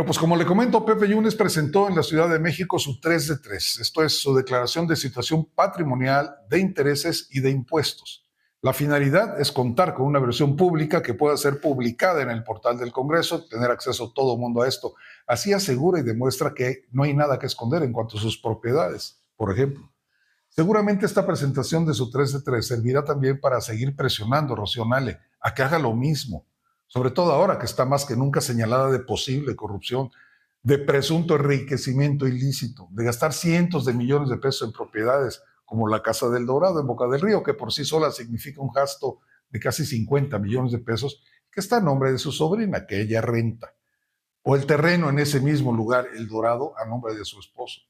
Bueno, pues como le comento, Pepe Yunes presentó en la Ciudad de México su 3 de 3, esto es su declaración de situación patrimonial, de intereses y de impuestos. La finalidad es contar con una versión pública que pueda ser publicada en el portal del Congreso, tener acceso todo el mundo a esto. Así asegura y demuestra que no hay nada que esconder en cuanto a sus propiedades, por ejemplo. Seguramente esta presentación de su 3 de 3 servirá también para seguir presionando a Nale, a que haga lo mismo sobre todo ahora que está más que nunca señalada de posible corrupción, de presunto enriquecimiento ilícito, de gastar cientos de millones de pesos en propiedades como la Casa del Dorado en Boca del Río, que por sí sola significa un gasto de casi 50 millones de pesos, que está a nombre de su sobrina, que ella renta, o el terreno en ese mismo lugar, el Dorado, a nombre de su esposo.